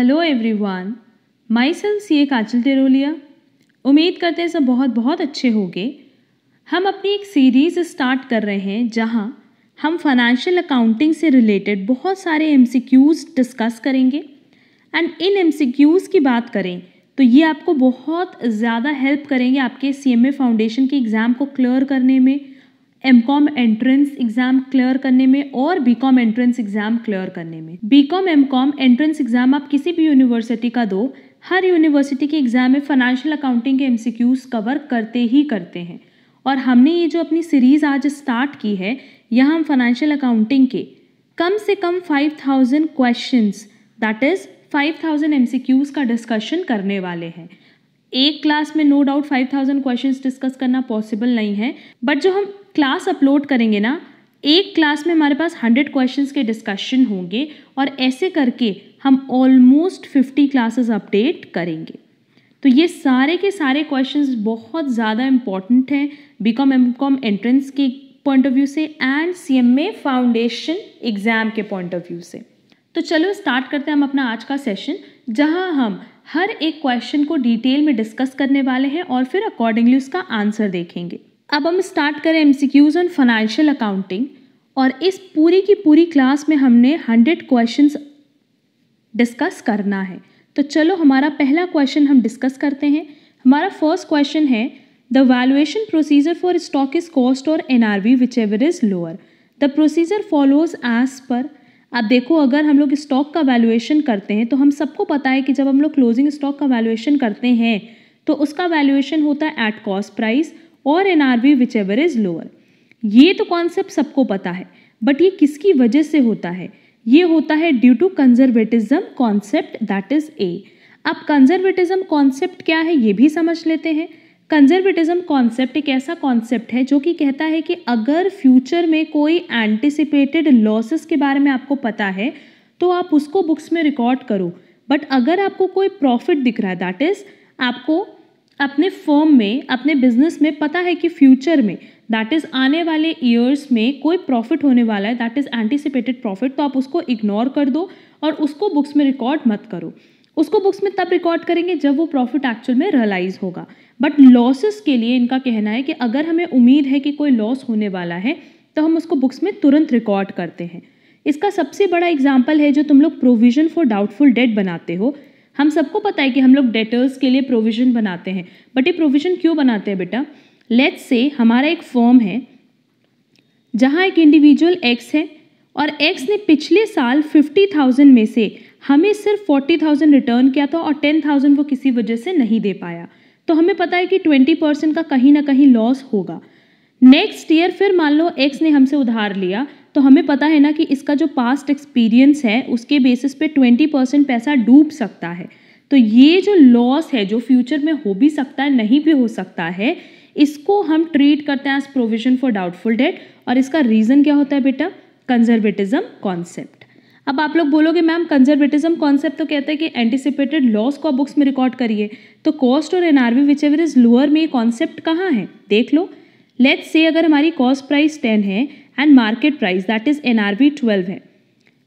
Hello everyone myself C A काचल टेरोलिया उम्मीद करते हैं सब बहुत बहुत अच्छे होंगे हम अपनी एक सीरीज़ स्टार्ट कर रहे हैं जहां हम फाइनेंशियल अकाउंटिंग से रिलेटेड बहुत सारे एम डिस्कस करेंगे एंड इन एम की बात करें तो ये आपको बहुत ज़्यादा हेल्प करेंगे आपके सी फाउंडेशन के एग्ज़ाम को क्लियर करने में M com entrance exam clear करने में और B com entrance exam clear करने में B com M com entrance exam आप किसी भी यूनिवर्सिटी का दो हर यूनिवर्सिटी के एग्जाम में फाइनेंशियल अकाउंटिंग के क्यूज कवर करते ही करते हैं और हमने ये जो अपनी सीरीज आज स्टार्ट की है यह हम फाइनेंशियल अकाउंटिंग के कम से कम five thousand question that is five thousand M का डिस्कशन करने वाले हैं एक क्लास में no doubt five thousand question discuss करना पॉसिबल नहीं है बट जो हम क्लास अपलोड करेंगे ना एक क्लास में हमारे पास हंड्रेड क्वेश्चन के डिस्कशन होंगे और ऐसे करके हम ऑलमोस्ट फिफ्टी क्लासेस अपडेट करेंगे तो ये सारे के सारे क्वेश्चंस बहुत ज़्यादा इम्पॉर्टेंट हैं B com M com entrance के पॉइंट ऑफ व्यू से and C M A foundation exam के पॉइंट ऑफ व्यू से तो चलो स्टार्ट करते हैं हम अपना आज का सेशन जहाँ हम हर एक क्वेश्चन को डिटेल में डिस्कस करने वाले हैं और फिर अकॉर्डिंगली उसका आंसर देखेंगे अब हम स्टार्ट करें M C Qs on financial accounting और इस पूरी की पूरी क्लास में हमने हंड्रेड क्वेश्चन डिस्कस करना है तो चलो हमारा पहला क्वेश्चन हम डिस्कस करते हैं हमारा फर्स्ट क्वेश्चन है the valuation procedure for stock is cost और N R V whichever is lower the procedure follows as per आप देखो अगर हम लोग स्टॉक का वैल्यूएशन करते हैं तो हम सबको पता है कि जब हम लोग क्लोजिंग स्टॉक का वैल्यूएशन करते हैं तो उसका वैल्यूएशन होता है एट कॉस्ट प्राइस और N R V whichever is lower ये तो कॉन्सेप्ट सबको पता है बट ये किसकी वजह से होता है ये होता है due to conservatism concept that is a अब कंजर्वेटिज्म कॉन्सेप्ट क्या है ये भी समझ लेते हैं कंजर्वेटिज्म कॉन्सेप्ट एक ऐसा कॉन्सेप्ट है जो कि कहता है कि अगर फ्यूचर में कोई एंटिसिपेटेड लॉसेस के बारे में आपको पता है तो आप उसको बुक्स में रिकॉर्ड करो बट अगर आपको कोई प्रॉफिट दिख रहा है दैट इज़ आपको अपने फॉर्म में अपने बिजनेस में पता है कि फ्यूचर में दैट इज़ आने वाले ईयर्स में कोई प्रॉफिट होने वाला है दैट इज़ एंटिसिपेटेड प्रॉफिट तो आप उसको इग्नोर कर दो और उसको बुक्स में रिकॉर्ड मत करो उसको बुक्स में तब रिकॉर्ड करेंगे जब वो प्रॉफिट एक्चुअल में रियलाइज होगा बट लॉसेस के लिए इनका कहना है कि अगर हमें उम्मीद है कि कोई लॉस होने वाला है तो हम उसको बुक्स में तुरंत रिकॉर्ड करते हैं इसका सबसे बड़ा एग्जाम्पल है जो तुम लोग प्रोविजन फॉर डाउटफुल डेट बनाते हो हम सबको पता है कि हम लोग डेटर्स के लिए प्रोविजन बनाते हैं बट ये प्रोविजन क्यों बनाते हैं बेटा लेट्स से हमारा एक फॉर्म है जहाँ एक इंडिविजुअल एक्स है और एक्स ने पिछले साल फिफ्टी थाउजेंड में से हमें सिर्फ फोर्टी थाउजेंड रिटर्न किया था और टेन थाउजेंड वो किसी वजह से नहीं दे पाया तो हमें पता है कि ट्वेंटी परसेंट का कहीं ना कहीं लॉस होगा नेक्स्ट ईयर फिर मान लो एक्स ने हमसे उधार लिया तो हमें पता है ना कि इसका जो पास्ट एक्सपीरियंस है उसके बेसिस पे ट्वेंटी परसेंट पैसा डूब सकता है तो ये जो लॉस है जो फ्यूचर में हो भी सकता है नहीं भी हो सकता है इसको हम ट्रीट करते हैं as provision for doubtful debt और इसका रीज़न क्या होता है बेटा कंजर्वेटिज्म कॉन्सेप्ट अब आप लोग बोलोगे मैम कंजर्वेटिज्म कॉन्सेप्ट तो कहते हैं कि एंटिसिपेटेड लॉस को बुक्स में रिकॉर्ड करिए तो कॉस्ट और NRV whichever is lower में ये कॉन्सेप्ट कहाँ है देख लो लेट्स से अगर हमारी कॉस्ट प्राइस टेन है and market price that is N R twelve है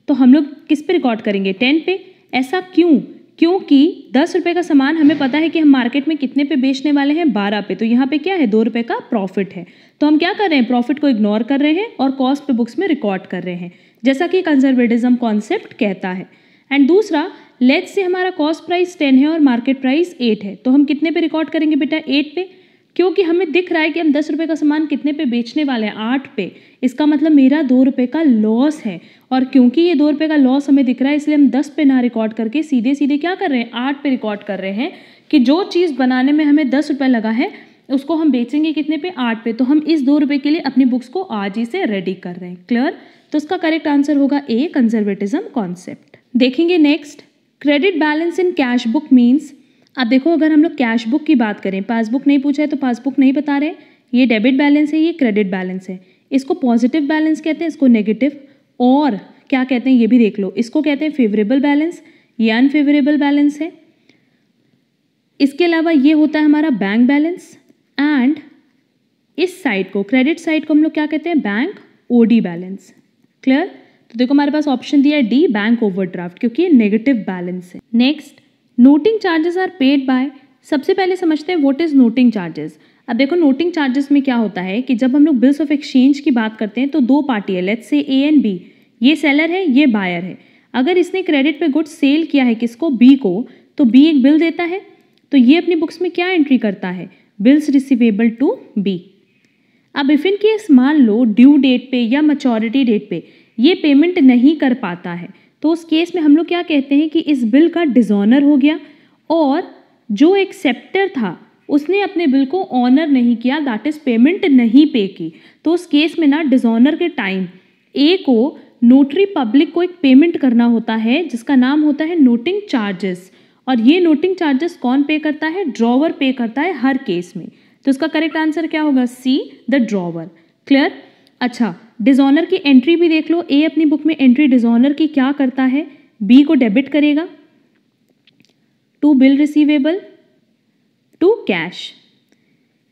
तो हम लोग किस पे रिकॉर्ड करेंगे टेन पे ऐसा क्यों क्योंकि दस रुपये का सामान हमें पता है कि हम मार्केट में कितने पे बेचने वाले हैं बारह पे तो यहाँ पे क्या है दो रुपये का प्रॉफिट है तो हम क्या कर रहे हैं प्रॉफिट को इग्नोर कर रहे हैं और कॉस्ट पे बुक्स में रिकॉर्ड कर रहे हैं जैसा कि कंजर्वेटिज्म कॉन्सेप्ट कहता है एंड दूसरा लेट से हमारा कॉस्ट प्राइस टेन है और मार्केट प्राइस एट है तो हम कितने पे रिकॉर्ड करेंगे बेटा एट पे क्योंकि हमें दिख रहा है कि हम दस रुपये का सामान कितने पे बेचने वाले हैं आठ पे इसका मतलब मेरा दो रुपये का लॉस है और क्योंकि ये दो रुपये का लॉस हमें दिख रहा है इसलिए हम दस पे ना रिकॉर्ड करके सीधे सीधे क्या कर रहे हैं आठ पे रिकॉर्ड कर रहे हैं कि जो चीज़ बनाने में हमें दस रुपये लगा है उसको हम बेचेंगे कितने पे आठ पे तो हम इस दो रुपये के लिए अपनी बुक्स को आज ही से रेडी कर रहे हैं क्लियर तो उसका करेक्ट आंसर होगा ए कंजर्वेटिज्म कॉन्सेप्ट देखेंगे next credit balance in cash book means अब देखो अगर हम लोग कैश बुक की बात करें पासबुक नहीं पूछा है तो पासबुक नहीं बता रहे ये डेबिट बैलेंस है ये क्रेडिट बैलेंस है इसको पॉजिटिव बैलेंस कहते हैं इसको नेगेटिव और क्या कहते हैं ये भी देख लो इसको कहते हैं फेवरेबल बैलेंस ये अनफेवरेबल बैलेंस है इसके अलावा ये होता है हमारा बैंक बैलेंस एंड इस साइड को क्रेडिट साइड को हम लोग क्या कहते हैं बैंक ओडी बैलेंस क्लियर तो देखो हमारे पास ऑप्शन दिया है डी बैंक ओवरड्राफ्ट क्योंकि ये नेगेटिव बैलेंस है next noting charges are paid by सबसे पहले समझते हैं व्हाट इज़ नोटिंग चार्जेस अब देखो नोटिंग चार्जेस में क्या होता है कि जब हम लोग बिल्स ऑफ एक्सचेंज की बात करते हैं तो दो पार्टी है let's say A and B ये सेलर है ये बायर है अगर इसने क्रेडिट पे गुड्स सेल किया है किसको बी को तो बी एक बिल देता है तो ये अपनी बुक्स में क्या एंट्री करता है बिल्स रिसिवेबल टू बी अब इफ इन केस मान लो ड्यू डेट पे या मचोरिटी डेट पे ये पेमेंट नहीं कर पाता है तो उस केस में हम लोग क्या कहते हैं कि इस बिल का डिजॉनर हो गया और जो एक्सेप्टर था उसने अपने बिल को ऑनर नहीं किया दैट इज़ पेमेंट नहीं पे की तो उस केस में ना डिजॉनर के टाइम ए को नोटरी पब्लिक को एक पेमेंट करना होता है जिसका नाम होता है नोटिंग चार्जेस और ये नोटिंग चार्जेस कौन पे करता है ड्रॉवर पे करता है हर केस में तो इसका करेक्ट आंसर क्या होगा सी द ड्रॉवर क्लियर अच्छा डिजॉनर की एंट्री भी देख लो ए अपनी बुक में एंट्री डिजॉनर की क्या करता है बी को डेबिट करेगा to bill receivable to cash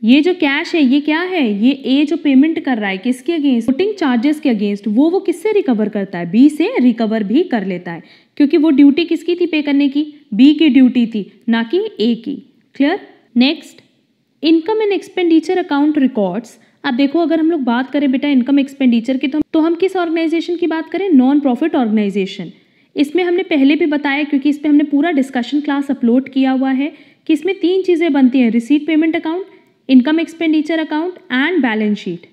ये जो कैश है ये क्या है ये ए जो पेमेंट कर रहा है किसके अगेंस्ट वोटिंग चार्जेस के अगेंस्ट वो वो किससे रिकवर करता है बी से रिकवर भी कर लेता है क्योंकि वो ड्यूटी किसकी थी पे करने की बी की ड्यूटी थी ना कि ए की clear next income and expenditure account records अब देखो अगर हम लोग बात करें बेटा इनकम एक्सपेंडिचर की तो तो हम किस ऑर्गेनाइजेशन की बात करें नॉन प्रॉफिट ऑर्गेनाइजेशन इसमें हमने पहले भी बताया क्योंकि इस पर हमने पूरा डिस्कशन क्लास अपलोड किया हुआ है कि इसमें तीन चीज़ें बनती हैं receipt payment account income expenditure account and balance sheet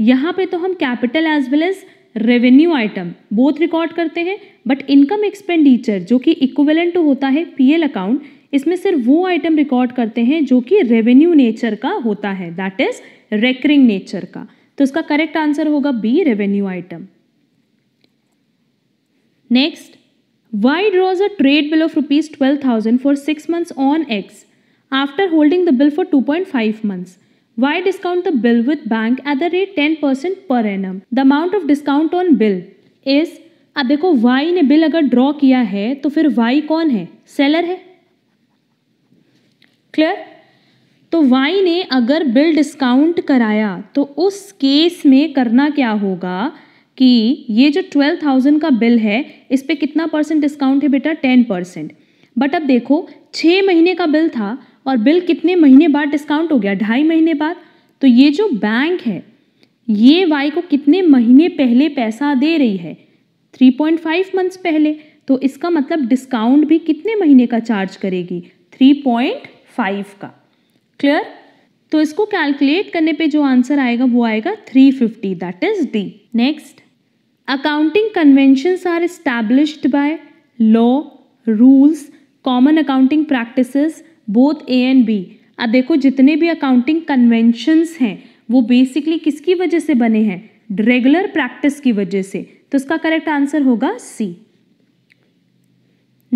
यहाँ पे तो हम capital as well as revenue item both record करते हैं बट इनकम एक्सपेंडिचर जो कि इक्वलेंट होता है पी अकाउंट इसमें सिर्फ वो आइटम रिकॉर्ड करते हैं जो कि रेवेन्यू नेचर का होता है दैट इज़ रेकरिंग नेचर का तो इसका करेक्ट आंसर होगा B revenue item next Y draws a trade bill of rupees twelve thousand for six months on X after holding the bill for two point five months the bill the bank at the rate ten percent per annum the amount of discount on bill is अब देखो Y ने bill अगर draw किया है तो फिर Y कौन है सेलर है क्लियर तो वाई ने अगर बिल डिस्काउंट कराया तो उस केस में करना क्या होगा कि ये जो ट्वेल्व थाउजेंड का बिल है इस पर कितना परसेंट डिस्काउंट है बेटा टेन परसेंट बट अब देखो छः महीने का बिल था और बिल कितने महीने बाद डिस्काउंट हो गया ढाई महीने बाद तो ये जो बैंक है ये वाई को कितने महीने पहले पैसा दे रही है थ्री पॉइंट फाइव मंथ्स पहले तो इसका मतलब डिस्काउंट भी कितने महीने का चार्ज करेगी थ्री पॉइंट फाइव का क्लियर तो इसको कैलकुलेट करने पे जो आंसर आएगा वो आएगा 350 that is D next accounting conventions are established by law rules common accounting practices both A and B अब देखो जितने भी अकाउंटिंग कन्वेंशंस हैं वो बेसिकली किसकी वजह से बने हैं रेगुलर प्रैक्टिस की वजह से तो इसका करेक्ट आंसर होगा C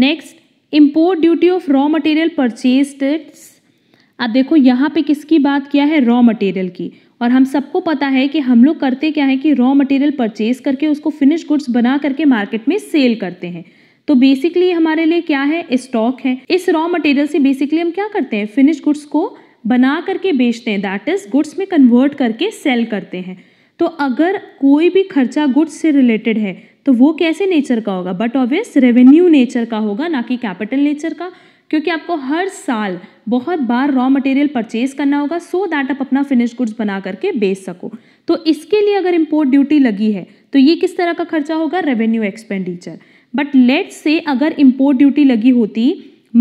next import duty of raw material purchase अब देखो यहाँ पे किसकी बात किया है रॉ मटेरियल की और हम सबको पता है कि हम लोग करते क्या है कि रॉ मटेरियल परचेज करके उसको फिनिश गुड्स बना करके मार्केट में सेल करते हैं तो बेसिकली हमारे लिए क्या है स्टॉक है इस रॉ मटेरियल से बेसिकली हम क्या करते हैं फिनिश गुड्स को बना करके बेचते हैं दैट इज गुड्स में कन्वर्ट करके सेल करते हैं तो अगर कोई भी खर्चा गुड्स से रिलेटेड है तो वो कैसे नेचर का होगा बट ऑब्वियस रेवेन्यू नेचर का होगा ना कि कैपिटल नेचर का क्योंकि आपको हर साल बहुत बार रॉ मटेरियल परचेज करना होगा सो दैट आप अपना फिनिश गुड्स बना करके बेच सको तो इसके लिए अगर इम्पोर्ट ड्यूटी लगी है तो ये किस तरह का खर्चा होगा रेवेन्यू एक्सपेंडिचर बट लेट से अगर इम्पोर्ट ड्यूटी लगी होती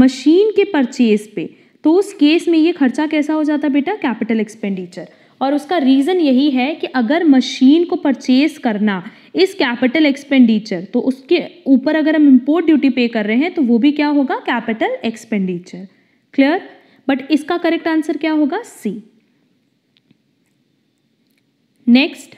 मशीन के परचेज पे तो उस केस में ये खर्चा कैसा हो जाता बेटा कैपिटल एक्सपेंडिचर और उसका रीज़न यही है कि अगर मशीन को परचेज करना इस कैपिटल एक्सपेंडिचर तो उसके ऊपर अगर हम इम्पोर्ट ड्यूटी पे कर रहे हैं तो वो भी क्या होगा कैपिटल एक्सपेंडिचर क्लियर बट इसका करेक्ट आंसर क्या होगा C next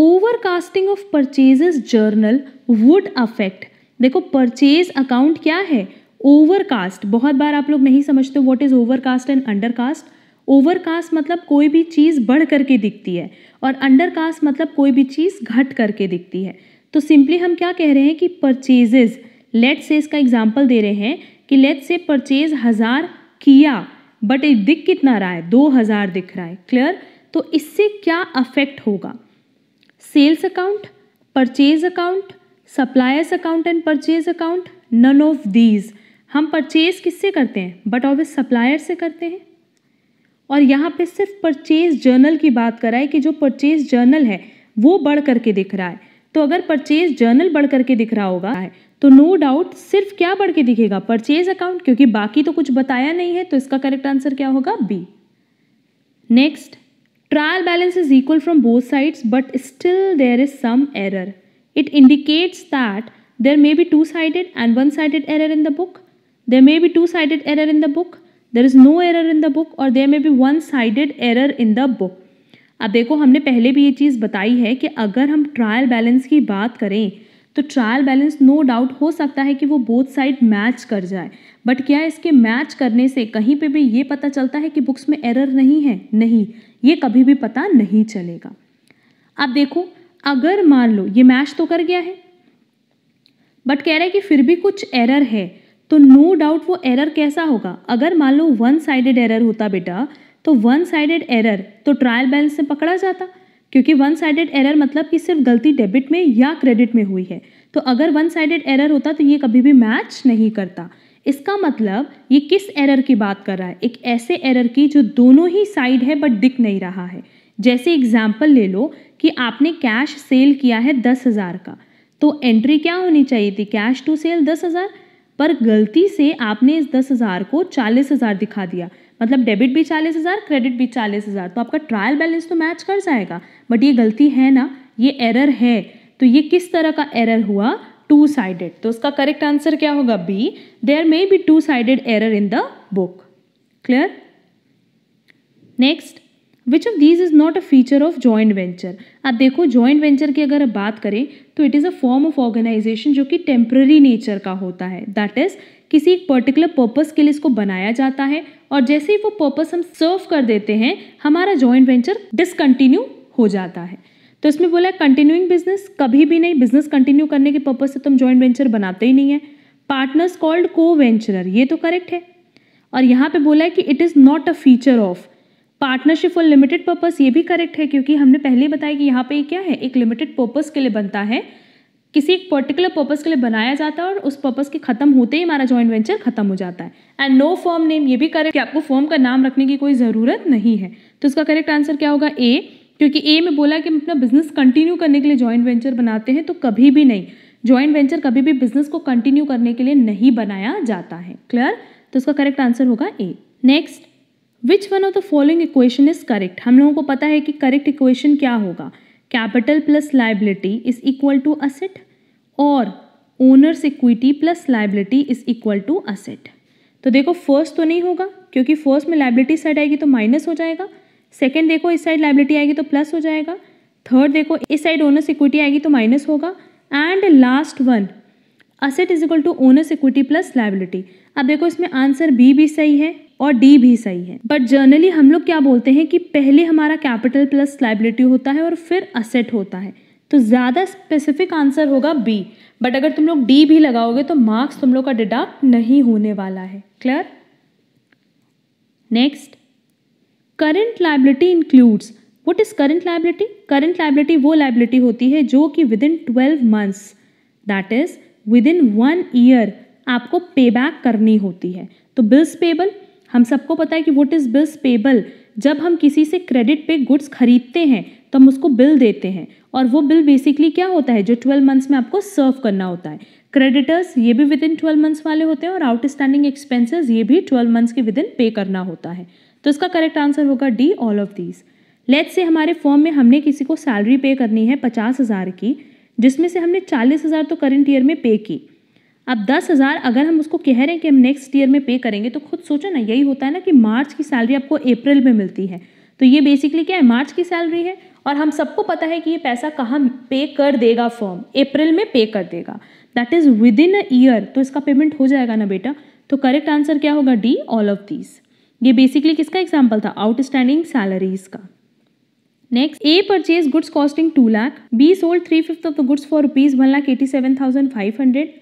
overcasting of purchases journal would affect देखो परचेज अकाउंट क्या है ओवरकास्ट बहुत बार आप लोग नहीं समझते what is overcast and undercast overcast मतलब कोई भी चीज़ बढ़ करके दिखती है और अंडरकास्ट मतलब कोई भी चीज़ घट करके दिखती है तो सिंपली हम क्या कह रहे हैं कि परचेजेज लेट से इसका एग्जाम्पल दे रहे हैं कि लेट से परचेज हज़ार किया बट एक दिख कितना रहा है दो हज़ार दिख रहा है क्लियर तो इससे क्या अफेक्ट होगा sales account purchase account suppliers account and purchase account none of these हम परचेज किससे करते हैं बट ऑब्वियस सप्लायर से करते हैं और यहाँ पे सिर्फ परचेज जर्नल की बात कराए कि जो परचेज जर्नल है वो बढ़ करके दिख रहा है तो अगर परचेज जर्नल बढ़ करके दिख रहा होगा तो नो no डाउट सिर्फ क्या बढ़ के दिखेगा परचेज अकाउंट क्योंकि बाकी तो कुछ बताया नहीं है तो इसका करेक्ट आंसर क्या होगा B next trial balance is equal from both sides but still there is some error it indicates that there may be two sided and one sided error in the book there may be two sided error in the book there is no error in the book और there may be one sided error in the book अब देखो हमने पहले भी ये चीज़ बताई है कि अगर हम ट्रायल बैलेंस की बात करें तो ट्रायल बैलेंस नो डाउट हो सकता है कि वो बोथ साइड मैच कर जाए बट क्या इसके मैच करने से कहीं पे भी ये पता चलता है कि बुक्स में एरर नहीं है नहीं ये कभी भी पता नहीं चलेगा अब देखो अगर मान लो ये मैच तो कर गया है बट कह रहे हैं कि फिर भी कुछ एरर है तो नो डाउट वो एरर कैसा होगा अगर मान लो वन साइडेड एरर होता बेटा तो वन साइडेड एरर तो ट्रायल बैलेंस से पकड़ा जाता क्योंकि वन साइडेड एरर मतलब कि सिर्फ गलती डेबिट में या क्रेडिट में हुई है तो अगर वन साइडेड एरर होता तो ये कभी भी मैच नहीं करता इसका मतलब ये किस एरर की बात कर रहा है एक ऐसे एरर की जो दोनों ही साइड है बट दिख नहीं रहा है जैसे एग्जाम्पल ले लो कि आपने कैश सेल किया है दस हज़ार का तो एंट्री क्या होनी चाहिए थी कैश टू सेल दस हज़ार पर गलती से आपने इस दस हज़ार को चालीस हज़ार दिखा दिया मतलब डेबिट भी चालीस हज़ार क्रेडिट भी चालीस हज़ार तो आपका ट्रायल बैलेंस तो मैच कर जाएगा बट ये गलती है ना ये एरर है तो ये किस तरह का एरर हुआ टू साइडेड तो उसका करेक्ट आंसर क्या होगा B there may be two sided error in the book clear next which of these is not a feature of joint venture आप देखो जॉइंट वेंचर की अगर बात करें तो it is a form of organisation जो कि टेम्प्ररी नेचर का होता है दैट इज़ किसी एक पर्टिकुलर पर्पज के लिए इसको बनाया जाता है और जैसे ही वो पर्पज हम सर्व कर देते हैं हमारा जॉइंट वेंचर डिसकंटिन्यू हो जाता है तो इसमें बोला है कंटिन्यूइंग बिजनेस कभी भी नहीं बिजनेस कंटिन्यू करने के पर्पज से तुम जॉइंट वेंचर बनाते ही नहीं है पार्टनर्स कॉल्ड को वेंचरर ये तो करेक्ट है और यहाँ पे बोला है कि it is not a feature of partnership for limited purpose ये भी करेक्ट है क्योंकि हमने पहले बताया कि यहाँ पे क्या है एक लिमिटेड पर्पस के लिए बनता है किसी एक पर्टिकुलर पर्पस के लिए बनाया जाता है और उस पर्पस के खत्म होते ही हमारा जॉइंट वेंचर खत्म हो जाता है एंड नो फॉर्म नेम ये भी करेक्ट कि आपको फॉर्म का नाम रखने की कोई ज़रूरत नहीं है तो इसका करेक्ट आंसर क्या होगा ए क्योंकि ए में बोला कि हम अपना बिजनेस कंटिन्यू करने के लिए जॉइंट वेंचर बनाते हैं तो कभी भी नहीं जॉइंट वेंचर कभी भी बिजनेस को कंटिन्यू करने के लिए नहीं बनाया जाता है क्लियर तो इसका करेक्ट आंसर होगा A next which one of the following equation is correct हम लोगों को पता है कि करेक्ट इक्वेशन क्या होगा capital plus liability is equal to asset और owners equity plus liability is equal to asset तो देखो फर्स्ट तो नहीं होगा क्योंकि फर्स्ट में लाइबिलिटी साइड आएगी तो माइनस हो जाएगा सेकेंड देखो इस साइड लाइबिलिटी आएगी तो प्लस हो जाएगा थर्ड देखो इस साइड ओनर्स इक्विटी आएगी तो माइनस होगा and last one asset is equal to owners equity plus liability अब देखो इसमें आंसर बी भी सही है और डी भी सही है बट जर्नली हम लोग क्या बोलते हैं कि पहले हमारा कैपिटल प्लस लाइबिलिटी होता है और फिर असेट होता है तो ज़्यादा स्पेसिफिक आंसर होगा बी बट अगर तुम लोग डी भी लगाओगे तो मार्क्स तुम लोग का डिडक्ट नहीं होने वाला है clear next current liability includes what is current liability current liability वो लाइबिलिटी होती है जो कि within twelve months that is within one year आपको पे बैक करनी होती है तो बिल्स पेबल हम सबको पता है कि वोट इज़ बिल्स पेबल जब हम किसी से क्रेडिट पे गुड्स खरीदते हैं तो हम उसको बिल देते हैं और वो बिल बेसिकली क्या होता है जो ट्वेल्व मंथ्स में आपको सर्व करना होता है क्रेडिटर्स ये भी विद इन ट्वेल्व मंथ्स वाले होते हैं और आउटस्टैंडिंग एक्सपेंसेस ये भी ट्वेल्व मंथ्स के विद इन पे करना होता है तो इसका करेक्ट आंसर होगा D all of these let's say हमारे फॉर्म में हमने किसी को सैलरी पे करनी है पचास हज़ार की जिसमें से हमने चालीस हज़ार तो करेंट ईयर में पे की अब दस हज़ार अगर हम उसको कह रहे हैं कि हम नेक्स्ट ईयर में पे करेंगे तो खुद सोचो ना यही होता है ना कि मार्च की सैलरी आपको अप्रैल में मिलती है तो ये बेसिकली क्या है मार्च की सैलरी है और हम सबको पता है कि ये पैसा कहाँ पे कर देगा फॉर्म अप्रैल में पे कर देगा that is within a year तो इसका पेमेंट हो जाएगा ना बेटा तो करेक्ट आंसर क्या होगा डी ऑल ऑफ दीज ये बेसिकली किसका एग्जाम्पल था आउटस्टैंडिंग सैलरीज का next A purchase goods costing two lakh B sold three fifth of the goods for rupees one lakh eighty seven thousand five hundred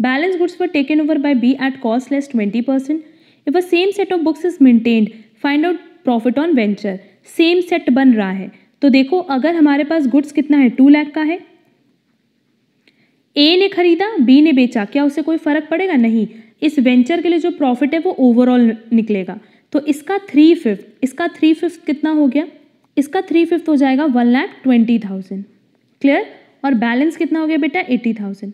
Balance goods were taken over by B at cost less 20%. If a same set of books is maintained, find out profit on venture. Same set बन रहा है तो देखो अगर हमारे पास goods कितना है to lakh का है ए ने खरीदा बी ने बेचा क्या उसे कोई फर्क पड़ेगा नहीं इस वेंचर के लिए जो प्रॉफिट है वो ओवरऑल निकलेगा तो इसका थ्री फिफ्थ इसका थ्री फिफ्थ कितना हो गया इसका थ्री फिफ्थ हो जाएगा one lakh twenty thousand clear और बैलेंस कितना हो गया बेटा एट्टी थाउजेंड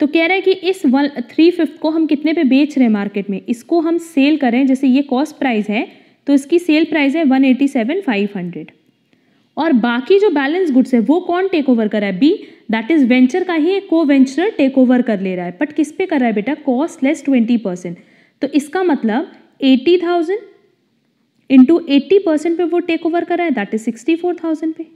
तो कह रहा है कि इस वन थ्री फिफ्थ को हम कितने पे बेच रहे हैं मार्केट में इसको हम सेल करें जैसे ये कॉस्ट प्राइस है तो इसकी सेल प्राइस है one eighty seven five hundred और बाकी जो बैलेंस गुड्स है वो कौन टेक ओवर कर रहा है बी दैट इज वेंचर का ही एक को वेंचर टेक ओवर कर ले रहा है बट किस पे कर रहा है बेटा कॉस्ट लेस ट्वेंटी परसेंट तो इसका मतलब eighty thousand into eighty percent पे वो टेक ओवर कर रहा है that is sixty four thousand पे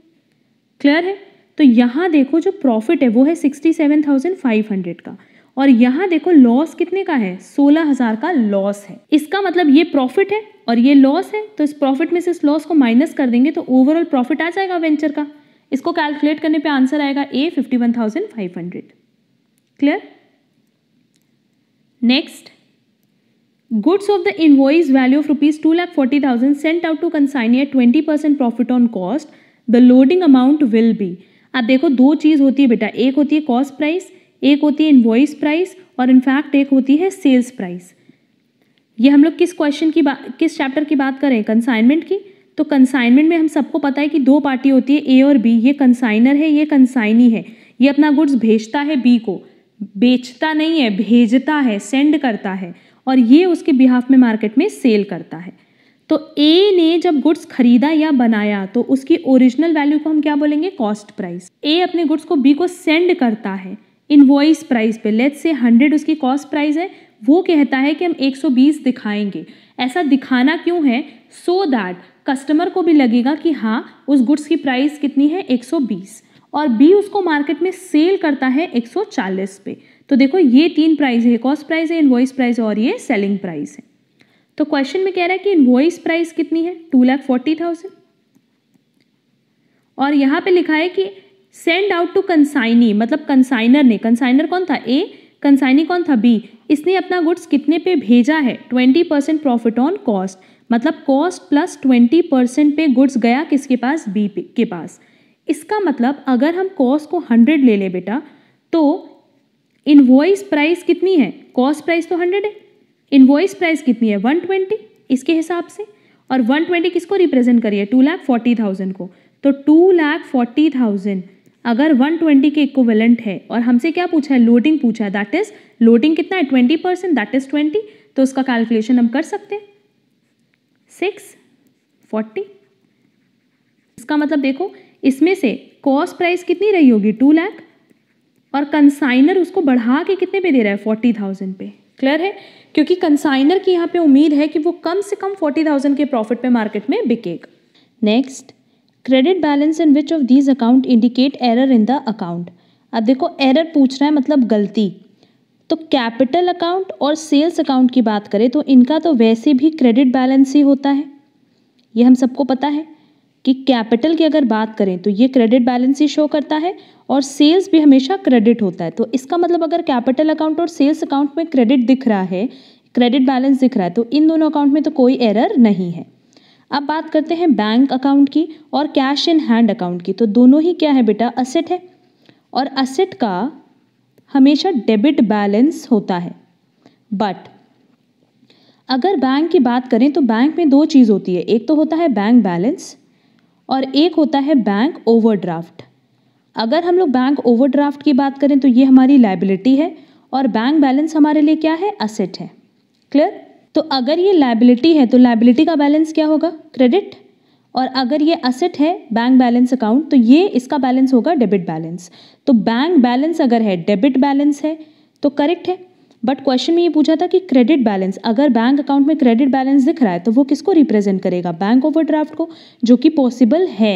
क्लियर है तो यहाँ देखो जो प्रॉफिट है वो है sixty seven thousand five hundred का और यहाँ देखो लॉस कितने का है सोलह हजार का लॉस है इसका मतलब ये प्रॉफिट है और ये लॉस है तो इस प्रॉफिट में से इस लॉस को माइनस कर देंगे तो ओवरऑल प्रॉफिट आ जाएगा वेंचर का इसको कैलकुलेट करने पे आंसर आएगा A fifty one thousand five hundred clear next goods of the invoice value of rupees two lakh forty thousand sent out to consign at twenty percent profit on cost the loading amount will be अब देखो दो चीज़ होती है बेटा एक होती है cost price एक होती है इन्वॉइस प्राइस और इनफैक्ट एक होती है सेल्स प्राइस ये हम लोग किस क्वेश्चन की बात किस चैप्टर की बात करें कंसाइनमेंट की तो कंसाइनमेंट में हम सबको पता है कि दो पार्टी होती है ए और बी ये कंसाइनर है ये कंसाइनी है ये अपना गुड्स भेजता है बी को बेचता नहीं है भेजता है सेंड करता है और ये उसके बिहाफ में मार्केट में सेल करता है तो ए ने जब गुड्स खरीदा या बनाया तो उसकी ओरिजिनल वैल्यू को हम क्या बोलेंगे कॉस्ट प्राइस ए अपने गुड्स को बी को सेंड करता है वॉइस प्राइस पे लेट्स से हंड्रेड उसकी कॉस्ट प्राइस है वो कहता है कि हम 120 दिखाएंगे ऐसा दिखाना क्यों है सो so दैट कस्टमर को भी लगेगा कि हाँ उस गुड्स की प्राइस कितनी है 120 और बी उसको मार्केट में सेल करता है 140 पे तो देखो ये तीन प्राइस है कॉस्ट प्राइस है इनवॉइस प्राइस और ये सेलिंग प्राइस है तो क्वेश्चन में कह रहा है कि वॉइस प्राइस कितनी है टू लैख फोर्टी थाउजेंड और यहाँ पे लिखा है कि सेंड आउट टू कंसाइनी मतलब कंसाइनर ने कंसाइनर कौन था ए कंसाइनी कौन था बी इसने अपना गुड्स कितने पे भेजा है twenty percent profit on cost मतलब कॉस्ट प्लस ट्वेंटी परसेंट पे गुड्स गया किसके पास बी पे के पास इसका मतलब अगर हम कॉस्ट को हंड्रेड ले लें बेटा तो इन्वॉइस प्राइस कितनी है कॉस्ट प्राइस तो हंड्रेड है इनवॉइस प्राइस कितनी है वन ट्वेंटी इसके हिसाब से और वन ट्वेंटी किसको रिप्रेजेंट करिए टू लाख फोर्टी थाउजेंड को तो टू लाख फोर्टी थाउजेंड अगर वन ट्वेंटी के इक्वेलेंट है और हमसे क्या पूछा है लोडिंग पूछा है दैट इज लोडिंग कितना है twenty percent that is twenty तो उसका कैलकुलेशन हम कर सकते हैं सिक्स फोर्टी इसका मतलब देखो इसमें से कॉस्ट प्राइस कितनी रही होगी टू लाख और कंसाइनर उसको बढ़ा के कितने पे दे रहा है फोर्टी थाउजेंड पे क्लियर है क्योंकि कंसाइनर की यहाँ पे उम्मीद है कि वो कम से कम फोर्टी थाउजेंड के प्रॉफिट पे मार्केट में बिकेगा next credit balance in which of these account indicate error in the account अब देखो एरर पूछ रहा है मतलब गलती तो कैपिटल अकाउंट और सेल्स अकाउंट की बात करें तो इनका तो वैसे भी क्रेडिट बैलेंस ही होता है ये हम सबको पता है कि कैपिटल की अगर बात करें तो ये क्रेडिट बैलेंस ही शो करता है और सेल्स भी हमेशा क्रेडिट होता है तो इसका मतलब अगर कैपिटल अकाउंट और सेल्स अकाउंट में क्रेडिट दिख रहा है क्रेडिट बैलेंस दिख रहा है तो इन दोनों अकाउंट में तो कोई एरर नहीं है अब बात करते हैं बैंक अकाउंट की और कैश इन हैंड अकाउंट की तो दोनों ही क्या है बेटा असेट है और असेट का हमेशा डेबिट बैलेंस होता है बट अगर बैंक की बात करें तो बैंक में दो चीज़ होती है एक तो होता है बैंक बैलेंस और एक होता है बैंक ओवरड्राफ्ट अगर हम लोग बैंक ओवरड्राफ्ट की बात करें तो ये हमारी लाइबिलिटी है और बैंक बैलेंस हमारे लिए क्या है असेट है क्लियर तो अगर ये लाइबिलिटी है तो लाइबिलिटी का बैलेंस क्या होगा क्रेडिट और अगर ये असेट है बैंक बैलेंस अकाउंट तो ये इसका बैलेंस होगा डेबिट बैलेंस तो बैंक बैलेंस अगर है डेबिट बैलेंस है तो करेक्ट है बट क्वेश्चन में ये पूछा था कि क्रेडिट बैलेंस अगर बैंक अकाउंट में क्रेडिट बैलेंस दिख रहा है तो वो किसको रिप्रेजेंट करेगा बैंक ओवरड्राफ्ट को जो कि पॉसिबल है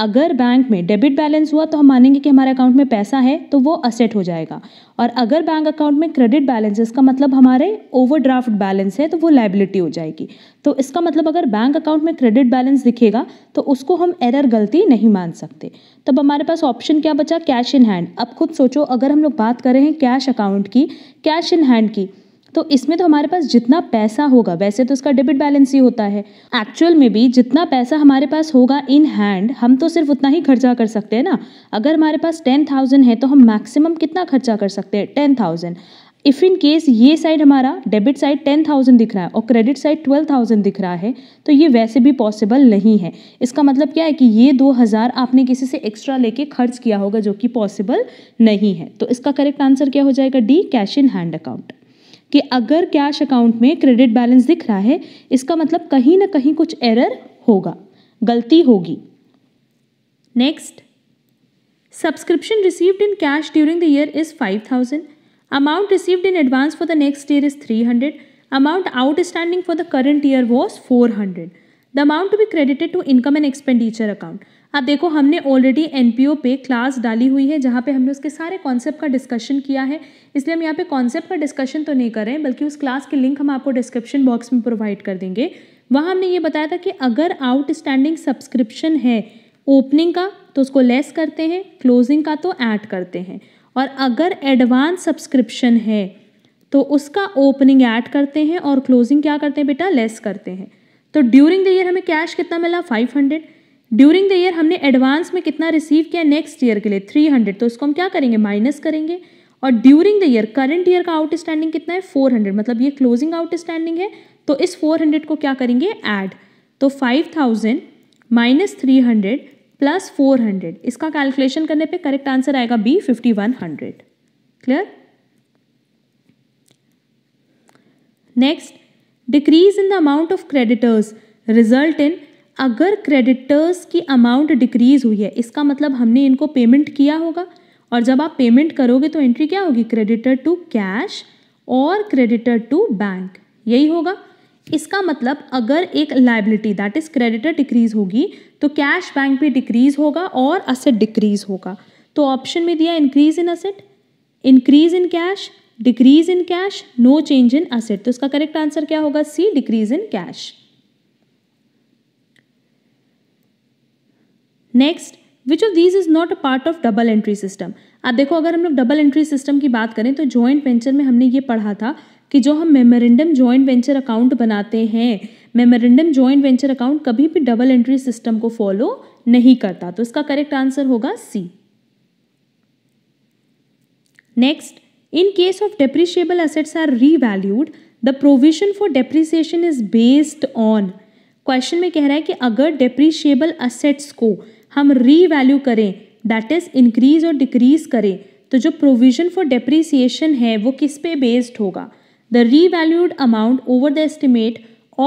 अगर बैंक में डेबिट बैलेंस हुआ तो हम मानेंगे कि हमारे अकाउंट में पैसा है तो वो असेट हो जाएगा और अगर बैंक अकाउंट में क्रेडिट बैलेंस है इसका मतलब हमारे ओवरड्राफ्ट बैलेंस है तो वो लाइबिलिटी हो जाएगी तो इसका मतलब अगर बैंक अकाउंट में क्रेडिट बैलेंस दिखेगा तो उसको हम एरर गलती नहीं मान सकते तब हमारे पास ऑप्शन क्या बचा कैश इन हैंड अब खुद सोचो अगर हम लोग बात करें कैश अकाउंट की कैश इन हैंड की तो इसमें तो हमारे पास जितना पैसा होगा वैसे तो इसका डेबिट बैलेंस ही होता है एक्चुअल में भी जितना पैसा हमारे पास होगा इन हैंड हम तो सिर्फ उतना ही खर्चा कर सकते हैं ना अगर हमारे पास टेन थाउजेंड है तो हम मैक्सिमम कितना खर्चा कर सकते हैं ten thousand if in case ये साइड हमारा डेबिट साइड टेन थाउजेंड दिख रहा है और क्रेडिट साइड ट्वेल्व थाउजेंड दिख रहा है तो ये वैसे भी पॉसिबल नहीं है इसका मतलब क्या है कि ये दो हज़ार आपने किसी से एक्स्ट्रा लेके खर्च किया होगा जो कि पॉसिबल नहीं है तो इसका करेक्ट आंसर क्या हो जाएगा D cash in hand account कि अगर कैश अकाउंट में क्रेडिट बैलेंस दिख रहा है इसका मतलब कहीं ना कहीं कुछ एरर होगा गलती होगी next subscription received in cash during the year is five thousand amount received in advance for the next year is three hundred amount outstanding for the current year was four hundred the amount to be credited to income and expenditure account आप देखो हमने already N पे class डाली हुई है जहाँ पे हमने उसके सारे कॉन्सेप्ट का डिस्कशन किया है इसलिए हम यहाँ पे कॉन्सेप्ट का डिस्कशन तो नहीं कर रहे हैं बल्कि उस क्लास की लिंक हम आपको डिस्क्रिप्शन बॉक्स में प्रोवाइड कर देंगे वहाँ हमने ये बताया था कि अगर आउटस्टैंडिंग सब्सक्रिप्शन है ओपनिंग का तो उसको लेस करते हैं क्लोजिंग का तो ऐड करते हैं और अगर एडवांस सब्सक्रिप्शन है तो उसका ओपनिंग ऐड करते हैं और क्लोजिंग क्या करते हैं बेटा लेस करते हैं तो ड्यूरिंग द ईयर हमें कैश कितना मिला five hundred during the year हमने एडवांस में कितना रिसीव किया नेक्स्ट ईयर के लिए थ्री हंड्रेड तो इसको हम क्या करेंगे माइनस करेंगे और during the year current year का आउट स्टैंडिंग कितना है फोर हंड्रेड मतलब ये क्लोजिंग आउट स्टैंडिंग है तो इस फोर हंड्रेड को क्या करेंगे ऐड तो five thousand minus three hundred plus four hundred इसका कैलकुलेशन करने पर करेक्ट आंसर आएगा B fifty one hundred clear next decrease in the amount of creditors result in अगर क्रेडिटर्स की अमाउंट डिक्रीज़ हुई है इसका मतलब हमने इनको पेमेंट किया होगा और जब आप पेमेंट करोगे तो एंट्री क्या होगी क्रेडिटर टू कैश और क्रेडिटर टू बैंक यही होगा इसका मतलब अगर एक liability that is creditor decrease होगी तो कैश बैंक भी डिक्रीज होगा और असेट डिक्रीज होगा तो ऑप्शन में दिया increase in asset increase in cash decrease in cash no change in asset तो इसका करेक्ट आंसर क्या होगा C decrease in cash next which of these is not a part of double entry system अब देखो अगर हम लोग double entry system की बात करें तो जॉइंट वेंचर में हमने ये पढ़ा था कि जो हम मेमोरेंडम जॉइंट वेंचर अकाउंट बनाते हैं मेमोरेंडम जॉइंट वेंचर अकाउंट कभी भी डबल एंट्री सिस्टम को फॉलो नहीं करता तो इसका करेक्ट आंसर होगा C next in case of depreciable assets are revalued the provision for depreciation is based on question में कह रहा है कि अगर डेप्रिशिएबल असेट्स को हम री वैल्यू करें दैट इज़ इंक्रीज़ और डिक्रीज़ करें तो जो प्रोविज़न फॉर डेप्रिसिएशन है वो किस पे बेस्ड होगा the revalued amount over the estimate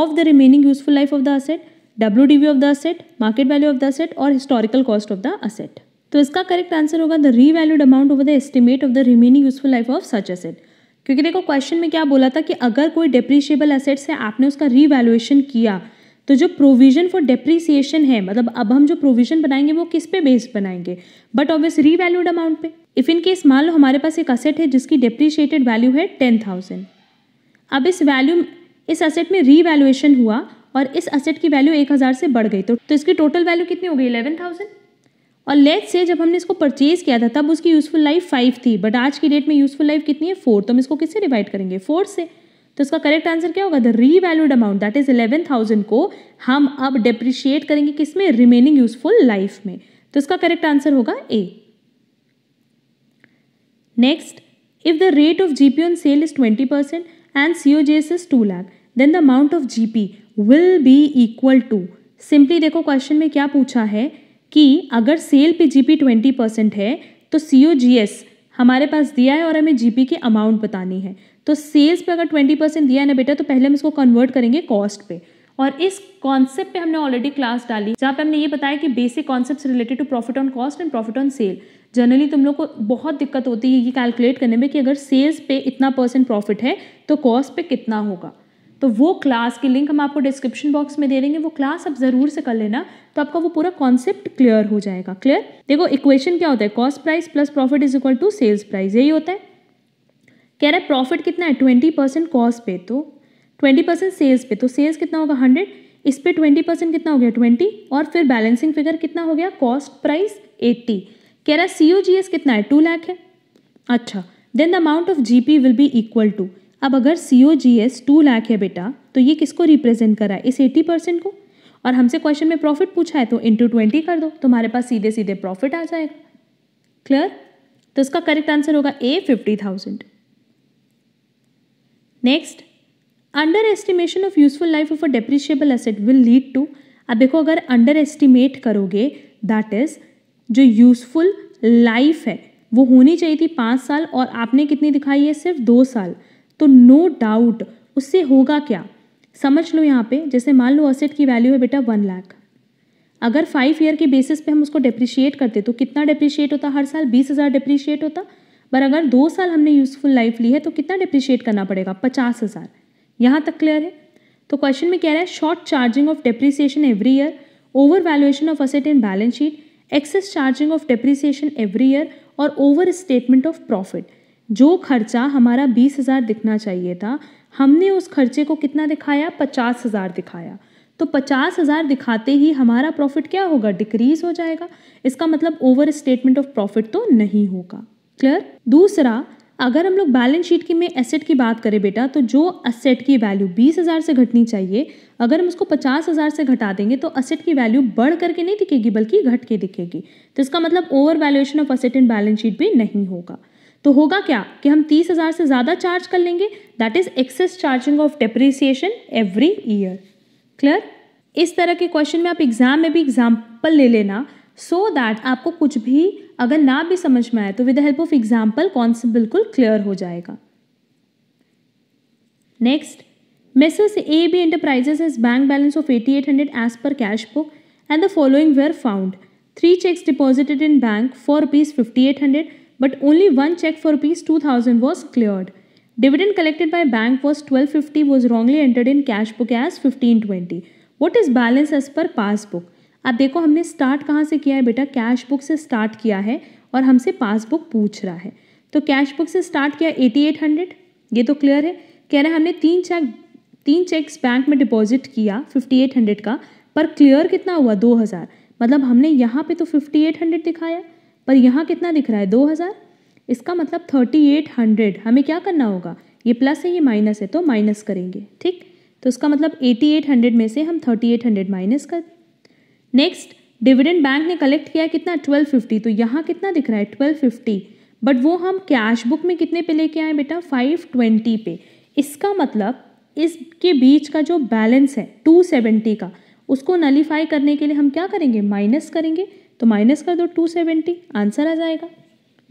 of the remaining useful life of the asset W D V of the asset market value of the asset और historical cost of the asset तो इसका correct answer होगा the revalued amount over the estimate of the remaining useful life of such asset क्योंकि देखो क्वेश्चन में क्या बोला था कि अगर कोई डेप्रिशिएबल असेट्स है आपने उसका रीवैल्यूएशन किया तो जो प्रोविजन फॉर डेप्रिसिएशन है मतलब अब हम जो प्रोविजन बनाएंगे वो किस पे बेस्ड बनाएंगे बट ऑब्वियस रीवैल्यूड अमाउंट पे इफ़ इन केस मान लो हमारे पास एक असेट है जिसकी डेप्रिशिएटेड वैल्यू है टेन थाउजेंड अब इस वैल्यू इस असेट में रीवैल्यूएशन हुआ और इस असेट की वैल्यू एक हज़ार से बढ़ गई तो, तो इसकी टोटल वैल्यू कितनी हो गई इलेवन थाउजेंड और लेट से जब हमने इसको परचेज किया था तब उसकी यूज़फुल लाइफ फाइव थी बट आज की डेट में यूज़फुल लाइफ कितनी है फोर तो हम इसको किससे डिवाइड करेंगे फोर से तो इसका करेक्ट आंसर क्या होगा the revalued amount that is eleven thousand को हम अब डेप्रिशिएट करेंगे किसमें रिमेनिंग यूजफुल लाइफ में तो इसका करेक्ट आंसर होगा A next if the rate of GP on sale is twenty percent and C O G S is two lakh then the amount of GP will be equal to simply देखो क्वेश्चन में क्या पूछा है कि अगर सेल पे जीपी ट्वेंटी परसेंट है तो सीओ जी एस हमारे पास दिया है और हमें जीपी के अमाउंट बतानी है तो सेल्स पे अगर ट्वेंटी परसेंट दिया है ना बेटा तो पहले हम इसको कन्वर्ट करेंगे कॉस्ट पे और इस कॉन्सेप्ट पे हमने ऑलरेडी क्लास डाली जहाँ पे हमने ये बताया कि basic concept related to profit on cost and profit on sale generally तुम लोग को बहुत दिक्कत होती है ये कैलकुलेट करने में कि अगर सेल्स पे इतना परसेंट प्रॉफिट है तो कॉस्ट पे कितना होगा तो वो क्लास की लिंक हम आपको डिस्क्रिप्शन बॉक्स में दे देंगे वो क्लास आप ज़रूर से कर लेना तो आपका वो पूरा कॉन्सेप्ट क्लियर हो जाएगा क्लियर देखो इक्वेशन क्या होता है cost price plus profit is equal to sales price यही होता है कह रहा है प्रॉफिट कितना है ट्वेंटी परसेंट कॉस्ट पे तो ट्वेंटी परसेंट सेल्स पे तो सेल्स कितना होगा हंड्रेड इस पर ट्वेंटी परसेंट कितना हो गया ट्वेंटी और फिर बैलेंसिंग फिगर कितना हो गया कॉस्ट प्राइस एट्टी कह रहा है सी ओ जी एस कितना है टू लाख है अच्छा then the amount of G P will be equal to अब अगर C O G S two lakh है बेटा तो ये किसको रिप्रेजेंट करा है इस एट्टी परसेंट को और हमसे क्वेश्चन में प्रॉफिट पूछा है तो इंटू ट्वेंटी कर दो तुम्हारे पास सीधे सीधे प्रॉफिट आ जाएगा क्लियर तो इसका करेक्ट आंसर होगा A fifty thousand next under estimation of useful life of a depreciable asset will lead to अब देखो अगर अंडर एस्टिमेट करोगे दैट इज जो यूजफुल लाइफ है वो होनी चाहिए थी पाँच साल और आपने कितनी दिखाई है सिर्फ दो साल तो नो no डाउट उससे होगा क्या समझ लो यहाँ पे जैसे मान लो असेट की वैल्यू है बेटा वन लाख अगर फाइव ईयर के बेसिस पे हम उसको डिप्रिशिएट करते तो कितना डिप्रिशिएट होता हर साल बीस हज़ार डिप्रिशिएट होता पर अगर दो साल हमने यूज़फुल लाइफ ली है तो कितना डिप्रिशिएट करना पड़ेगा पचास हज़ार यहाँ तक क्लियर है तो क्वेश्चन में कह रहा है short charging of depreciation every year over valuation of asset in balance sheet excess charging of depreciation every year और ओवर स्टेटमेंट ऑफ प्रॉफिट जो खर्चा हमारा बीस हज़ार दिखना चाहिए था हमने उस खर्चे को कितना दिखाया पचास हज़ार दिखाया तो पचास हज़ार दिखाते ही हमारा प्रॉफिट क्या होगा डिक्रीज़ हो जाएगा इसका मतलब ओवर स्टेटमेंट ऑफ प्रॉफिट तो नहीं होगा क्लियर दूसरा अगर हम लोग बैलेंस शीट की में एसेट की बात करें बेटा तो जो असेट की वैल्यू बीस हज़ार से घटनी चाहिए अगर हम उसको पचास हज़ार से घटा देंगे तो असेट की वैल्यू बढ़ करके नहीं दिखेगी बल्कि घट के दिखेगी तो इसका मतलब over valuation of asset in balance sheet भी नहीं होगा तो होगा क्या कि हम तीस हज़ार से ज़्यादा चार्ज कर लेंगे that is excess charging of depreciation every year clear इस तरह के क्वेश्चन में आप एग्ज़ाम में भी एग्जाम्पल ले लेना सो so दैट आपको कुछ भी अगर ना भी समझ में आए तो with the help of example concept बिल्कुल क्लियर हो जाएगा next messrs A B enterprises as bank balance of eighty eight hundred as per cash book and the following were found three cheques deposited in bank for rupees fifty eight hundred but only cheque only one two thousand was cleared dividend collected Dividend bank was twelve fifty was wrongly entered in cash book as fifteen twenty what is balance as per pass book अब देखो हमने start कहाँ से किया है बेटा cash book से start किया है और हमसे पासबुक पूछ रहा है तो कैश बुक से स्टार्ट किया एटी एट हंड्रेड ये तो क्लियर है कह रहे हैं हमने तीन चेक तीन चेक्स बैंक में डिपॉजिट किया फिफ्टी एट हंड्रेड का पर क्लियर कितना हुआ दो हज़ार मतलब हमने यहाँ पे तो फिफ्टी एट हंड्रेड दिखाया पर यहाँ कितना दिख रहा है दो हज़ार इसका मतलब थर्टी एट हंड्रेड हमें क्या करना होगा ये प्लस है ये माइनस है तो माइनस करेंगे ठीक तो इसका मतलब एटी एट हंड्रेड में से हम थर्टी एट हंड्रेड माइनस कर नेक्स्ट डिविडेंड बैंक ने कलेक्ट किया कितना 1250 तो यहाँ कितना दिख रहा है 1250 बट वो हम कैश बुक में कितने पे लेके आए बेटा 520 पे इसका मतलब इसके बीच का जो बैलेंस है 270 का उसको नलीफाई करने के लिए हम क्या करेंगे माइनस करेंगे तो माइनस कर दो 270 आंसर आ जाएगा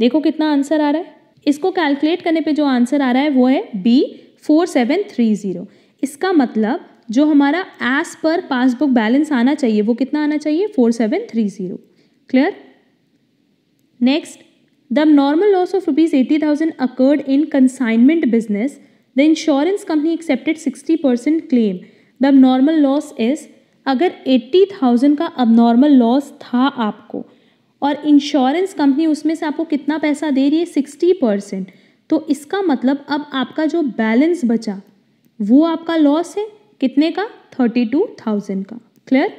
देखो कितना आंसर आ रहा है इसको कैलकुलेट करने पे जो आंसर आ रहा है वो है B four seven three zero इसका मतलब जो हमारा एज पर पासबुक बैलेंस आना चाहिए वो कितना आना चाहिए four seven three zero clear next the normal loss of rupees eighty thousand occurred in consignment business the insurance company accepted sixty percent claim the normal loss is अगर eighty thousand का अब normal loss था आपको और insurance company उसमें से आपको कितना पैसा दे रही है सिक्सटी परसेंट तो इसका मतलब अब आपका जो बैलेंस बचा वो आपका लॉस है कितने का थर्टी टू थाउजेंड का क्लियर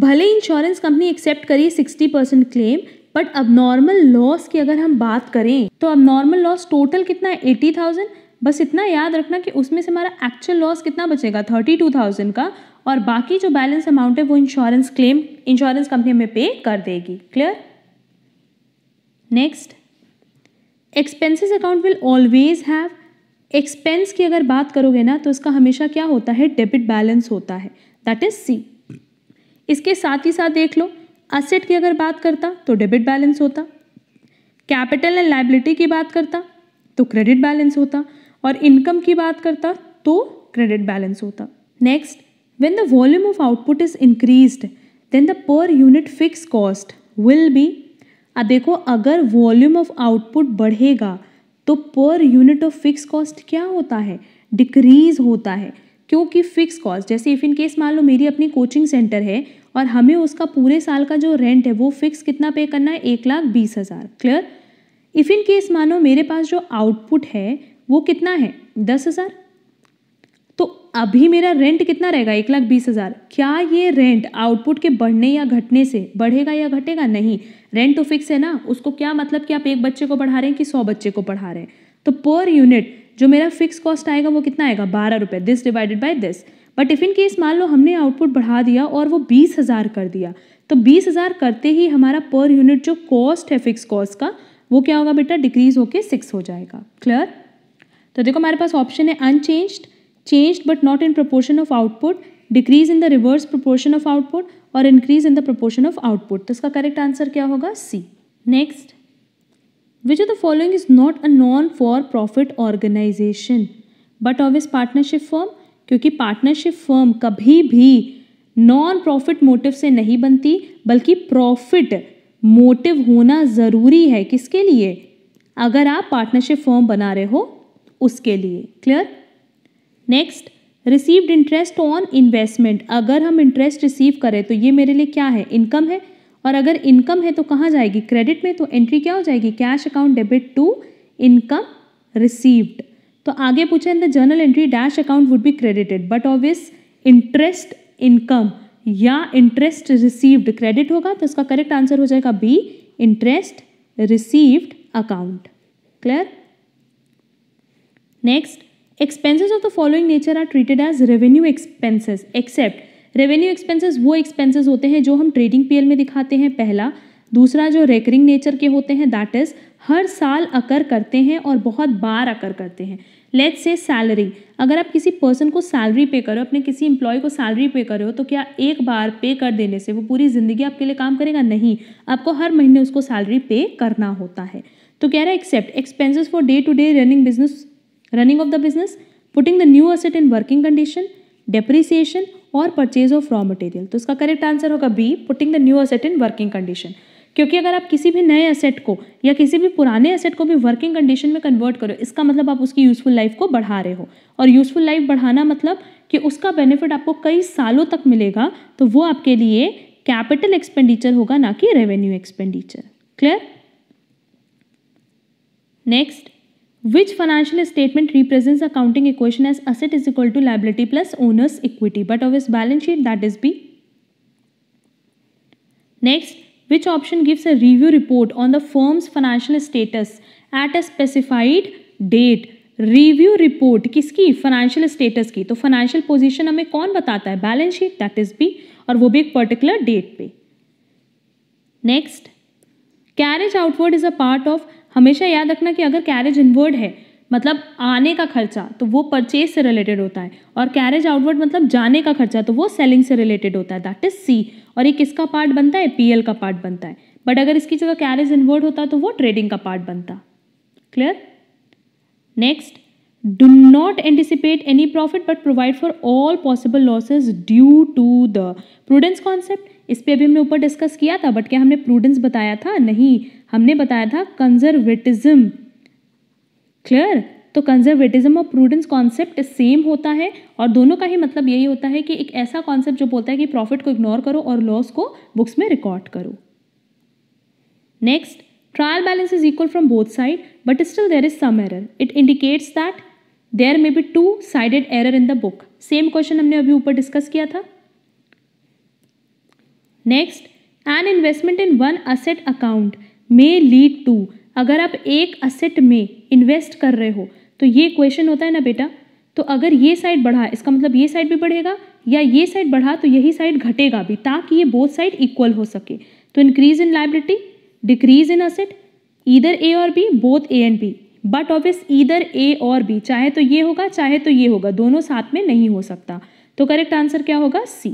भले इंश्योरेंस कंपनी एक्सेप्ट करी सिक्सटी परसेंट क्लेम बट अब नॉर्मल लॉस की अगर हम बात करें तो अब नॉर्मल लॉस टोटल कितना है एटी थाउजेंड बस इतना याद रखना कि उसमें से हमारा एक्चुअल लॉस कितना बचेगा थर्टी टू थाउजेंड का और बाकी जो बैलेंस अमाउंट है वो इंश्योरेंस क्लेम इंश्योरेंस कंपनी हमें पे कर देगी clear next expenses account will always have expense की अगर बात करोगे ना तो इसका हमेशा क्या होता है डेबिट बैलेंस होता है दैट इज सी इसके साथ ही साथ देख लो असेट की अगर बात करता तो डेबिट बैलेंस होता कैपिटल एंड लाइबिलिटी की बात करता तो क्रेडिट बैलेंस होता और इनकम की बात करता तो क्रेडिट बैलेंस होता next when the volume of output is increase then the per unit fix cost will be अब देखो अगर वॉल्यूम ऑफ आउटपुट बढ़ेगा तो per unit of fix cost क्या होता है डिक्रीज होता है क्योंकि फिक्स कॉस्ट जैसे इफ़ इन केस मान लो मेरी अपनी कोचिंग सेंटर है और हमें उसका पूरे साल का जो रेंट है वो फिक्स कितना पे करना है एक लाख बीस हज़ार क्लियर इफ़ इन केस मानो मेरे पास जो आउटपुट है वो कितना है दस हज़ार अभी मेरा रेंट कितना रहेगा एक लाख बीस हज़ार क्या ये रेंट आउटपुट के बढ़ने या घटने से बढ़ेगा या घटेगा नहीं रेंट तो फिक्स है ना उसको क्या मतलब कि आप एक बच्चे को पढ़ा रहे हैं कि सौ बच्चे को पढ़ा रहे हैं तो पर यूनिट जो मेरा फिक्स कॉस्ट आएगा वो कितना आएगा बारह रुपये this divided by this but if in case मान लो हमने आउटपुट बढ़ा दिया और वो बीस हज़ार कर दिया तो बीस हज़ार करते ही हमारा पर यूनिट जो कॉस्ट है फिक्स कॉस्ट का वो क्या होगा बेटा डिक्रीज होके सिक्स हो जाएगा क्लियर तो देखो हमारे पास ऑप्शन है unchanged change but not in proportion of output decrease in the reverse proportion of output और increase in the proportion of output तो इसका करेक्ट आंसर क्या होगा C next which of the following is not a non for profit organisation but of is partnership firm क्योंकि partnership firm कभी भी non profit motive से नहीं बनती बल्कि प्रॉफिट मोटिव होना ज़रूरी है किसके लिए अगर आप पार्टनरशिप फॉर्म बना रहे हो उसके लिए clear next received interest on investment अगर हम इंटरेस्ट रिसीव करें तो ये मेरे लिए क्या है इनकम है और अगर इनकम है तो कहाँ जाएगी क्रेडिट में तो एंट्री क्या हो जाएगी cash account debit to income received तो आगे पूछे in the journal entry dash account would be credited but obvious interest income या इंटरेस्ट रिसीव्ड क्रेडिट होगा तो इसका करेक्ट आंसर हो जाएगा B interest received account clear next expenses of the following nature are treated as revenue expenses except revenue expenses वो expenses होते हैं जो हम ट्रेडिंग पीएल में दिखाते हैं पहला दूसरा जो रेकरिंग नेचर के होते हैं दैट इज़ हर साल अकर करते हैं और बहुत बार अकर करते हैं लेट्स से सैलरी अगर आप किसी पर्सन को सैलरी पे करो अपने किसी एम्प्लॉय को सैलरी पे करो तो क्या एक बार पे कर देने से वो पूरी ज़िंदगी आपके लिए काम करेगा नहीं आपको हर महीने उसको सैलरी पे करना होता है तो कह रहा है except expenses for day to day running business running of the business putting the new asset in working condition depreciation और परचेज ऑफ रॉ मटेरियल तो इसका करेक्ट आंसर होगा B putting the new asset in working condition क्योंकि अगर आप किसी भी नए असेट को या किसी भी पुराने असेट को भी वर्किंग कंडीशन में कन्वर्ट करो इसका मतलब आप उसकी यूज़फुल लाइफ को बढ़ा रहे हो और यूज़फुल लाइफ बढ़ाना मतलब कि उसका बेनिफिट आपको कई सालों तक मिलेगा तो वो आपके लिए कैपिटल एक्सपेंडिचर होगा ना कि revenue expenditure clear next which financial statement represent accounting equation as asset is equal to liability plus owners equity but of is balance sheet that is B next which option gives a review report on the firm's financial status at a specified date review report किसकी financial status की तो financial position हमें कौन बताता है balance sheet that is B और वो भी एक पर्टिकुलर डेट पे next carriage outward is a part of हमेशा याद रखना कि अगर कैरेज इनवर्ड है मतलब आने का खर्चा तो वो परचेज से रिलेटेड होता है और कैरेज आउटवर्ड मतलब जाने का खर्चा तो वो सेलिंग से रिलेटेड होता है दैट इज सी और ये किसका पार्ट बनता है पी का पार्ट बनता है बट अगर इसकी जगह कैरेज इनवर्ड होता तो वो ट्रेडिंग का पार्ट बनता clear next do not anticipate any profit but provide for all possible losses due to the prudence concept इस पर अभी हमने ऊपर डिस्कस किया था बट क्या हमने प्रूडेंस बताया था नहीं हमने बताया था कंजर्वेटिज्म क्लियर तो कंजर्वेटिज्म और प्रूडेंस कॉन्सेप्ट सेम होता है और दोनों का ही मतलब यही होता है कि एक ऐसा कॉन्सेप्ट जो बोलता है कि प्रॉफिट को इग्नोर करो और लॉस को बुक्स में रिकॉर्ड करो next trial balance is equal from both side but still there is some error it indicates that there may be two sided error in the book same question हमने अभी ऊपर discuss किया था next an investment in one asset account may lead to अगर आप एक asset में invest कर रहे हो तो ये क्वेश्चन होता है ना बेटा तो अगर ये साइड बढ़ा इसका मतलब ये साइड भी बढ़ेगा या ये साइड बढ़ा तो यही साइड घटेगा भी ताकि ये बोथ साइड इक्वल हो सके तो increase in liability decrease in asset either A और B both A and B but obvious either A और बी चाहे तो ये होगा चाहे तो ये होगा दोनों साथ में नहीं हो सकता तो करेक्ट आंसर क्या होगा C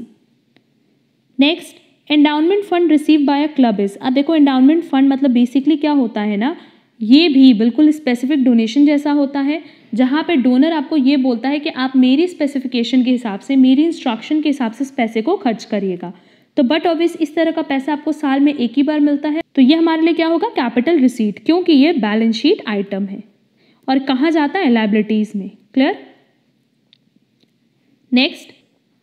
next endowment fund receive by a club is अब देखो एंडाउनमेंट फंड मतलब बेसिकली क्या होता है ना ये भी बिल्कुल स्पेसिफिक डोनेशन जैसा होता है जहाँ पे डोनर आपको ये बोलता है कि आप मेरी स्पेसिफिकेशन के हिसाब से मेरी इंस्ट्रक्शन के हिसाब से इस पैसे को खर्च करिएगा तो बट ऑब्वियस इस तरह का पैसा आपको साल में एक ही बार मिलता है तो ये हमारे लिए क्या होगा कैपिटल रिसीट क्योंकि ये बैलेंस शीट आइटम है और कहाँ जाता है लाइबिलिटीज में clear next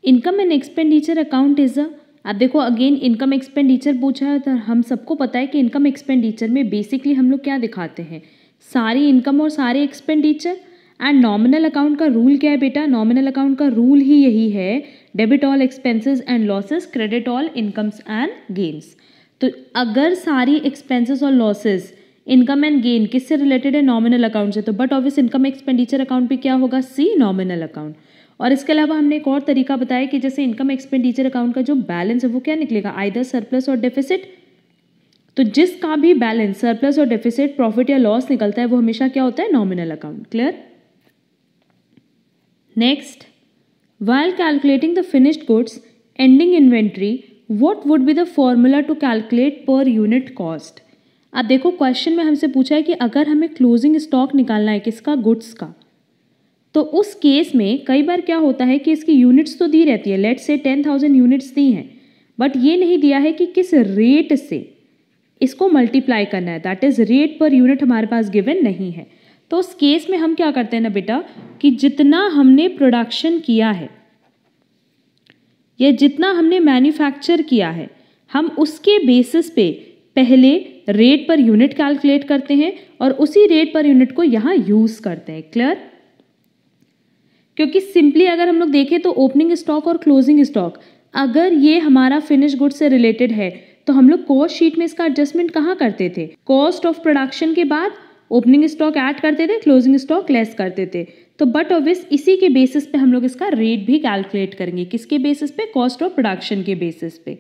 income and expenditure account is a अब देखो अगेन इनकम एक्सपेंडिचर पूछा है तो हम सबको पता है कि इनकम एक्सपेंडिचर में बेसिकली हम लोग क्या दिखाते हैं सारी इनकम और सारे एक्सपेंडिचर एंड नॉमिनल अकाउंट का रूल क्या है बेटा नॉमिनल अकाउंट का रूल ही यही है debit all expenses and losses credit all incomes and gains तो अगर सारी एक्सपेंसेस और लॉसेस इनकम एंड गेन किससे रिलेटेड है नॉमिनल अकाउंट से तो but obvious income expenditure account पे क्या होगा सी नॉमिनल अकाउंट और इसके अलावा हमने एक और तरीका बताया कि जैसे इनकम एक्सपेंडिचर अकाउंट का जो बैलेंस है वो क्या निकलेगा आइदर सरप्लस और डेफिसिट तो जिसका भी बैलेंस सरप्लस और डेफिसिट प्रॉफिट या लॉस निकलता है वो हमेशा क्या होता है nominal account clear next while calculating the finished goods ending inventory what would be the formula to calculate per unit cost अब देखो क्वेश्चन में हमसे पूछा है कि अगर हमें क्लोजिंग स्टॉक निकालना है किसका गुड्स का तो उस केस में कई बार क्या होता है कि इसकी यूनिट्स तो दी रहती है लेट से टेन थाउजेंड यूनिट्स दी हैं बट ये नहीं दिया है कि किस रेट से इसको मल्टीप्लाई करना है that is rate per unit हमारे पास गिवन नहीं है तो उस केस में हम क्या करते हैं ना बेटा कि जितना हमने प्रोडक्शन किया है या जितना हमने मैन्युफैक्चर किया है हम उसके बेसिस पे पहले रेट पर यूनिट कैलकुलेट करते हैं और उसी रेट पर यूनिट को यहाँ यूज़ करते हैं क्लियर क्योंकि सिंपली अगर हम लोग देखें तो ओपनिंग स्टॉक और क्लोजिंग स्टॉक अगर ये हमारा फिनिश गुड से रिलेटेड है तो हम लोग कॉस्ट शीट में इसका एडजस्टमेंट कहाँ करते थे कॉस्ट ऑफ प्रोडक्शन के बाद ओपनिंग स्टॉक ऐड करते थे क्लोजिंग स्टॉक लेस करते थे तो बट ऑबियस इसी के बेसिस पे हम लोग इसका रेट भी कैलकुलेट करेंगे किसके बेसिस पे कॉस्ट ऑफ प्रोडक्शन के बेसिस पे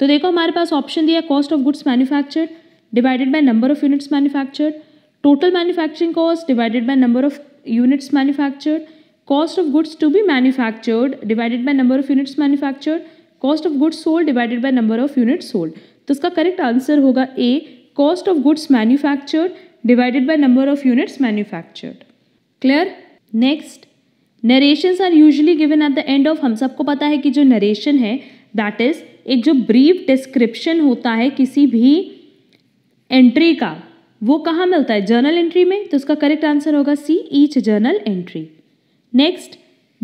तो देखो हमारे पास ऑप्शन दिया cost of goods manufacture divided by number of units manufacture total manufacturing cost divided by number of units manufactured cost of goods to be manufactured divided by number of units manufactured cost of goods sold divided by number of units sold तो इसका correct answer होगा A cost of goods manufactured divided by number of units manufactured clear next narration are usually given at the end of हम सबको पता है कि जो narration है दैट इज एक जो ब्रीफ डिस्क्रिप्शन होता है किसी भी एंट्री का वो कहाँ मिलता है जर्नल एंट्री में तो उसका करेक्ट आंसर होगा C each journal entry next